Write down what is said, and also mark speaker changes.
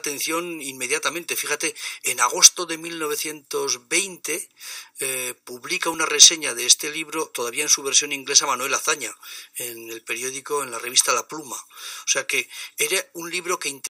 Speaker 1: atención inmediatamente. Fíjate, en agosto de 1920 eh, publica una reseña de este libro, todavía en su versión inglesa, Manuel Azaña, en el periódico, en la revista La Pluma. O sea que era un libro que